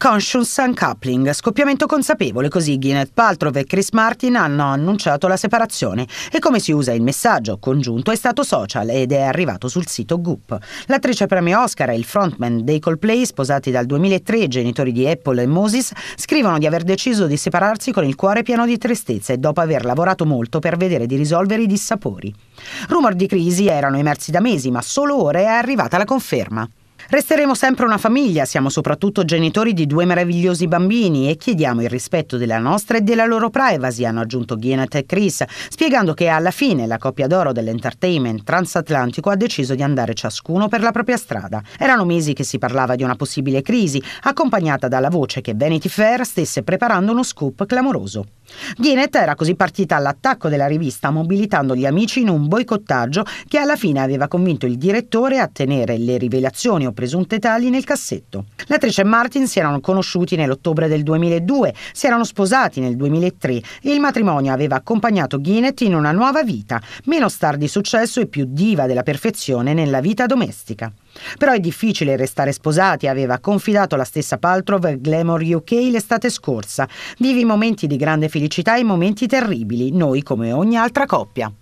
Conscious Uncoupling, scoppiamento consapevole, così Gwyneth Paltrow e Chris Martin hanno annunciato la separazione e come si usa il messaggio congiunto è stato social ed è arrivato sul sito Goop. L'attrice premio Oscar e il frontman dei Coldplay, sposati dal 2003, genitori di Apple e Moses, scrivono di aver deciso di separarsi con il cuore pieno di tristezza e dopo aver lavorato molto per vedere di risolvere i dissapori. Rumor di crisi erano emersi da mesi, ma solo ora è arrivata la conferma. Resteremo sempre una famiglia, siamo soprattutto genitori di due meravigliosi bambini e chiediamo il rispetto della nostra e della loro privacy, hanno aggiunto Gennett e Chris, spiegando che alla fine la coppia d'oro dell'entertainment transatlantico ha deciso di andare ciascuno per la propria strada. Erano mesi che si parlava di una possibile crisi, accompagnata dalla voce che Vanity Fair stesse preparando uno scoop clamoroso. Gennett era così partita all'attacco della rivista mobilitando gli amici in un boicottaggio che alla fine aveva convinto il direttore a tenere le rivelazioni o presunte tali nel cassetto. L'attrice e Martin si erano conosciuti nell'ottobre del 2002, si erano sposati nel 2003 e il matrimonio aveva accompagnato Ginette in una nuova vita, meno star di successo e più diva della perfezione nella vita domestica. Però è difficile restare sposati, aveva confidato la stessa Paltrow al Glamour UK l'estate scorsa. Vivi momenti di grande felicità e momenti terribili, noi come ogni altra coppia.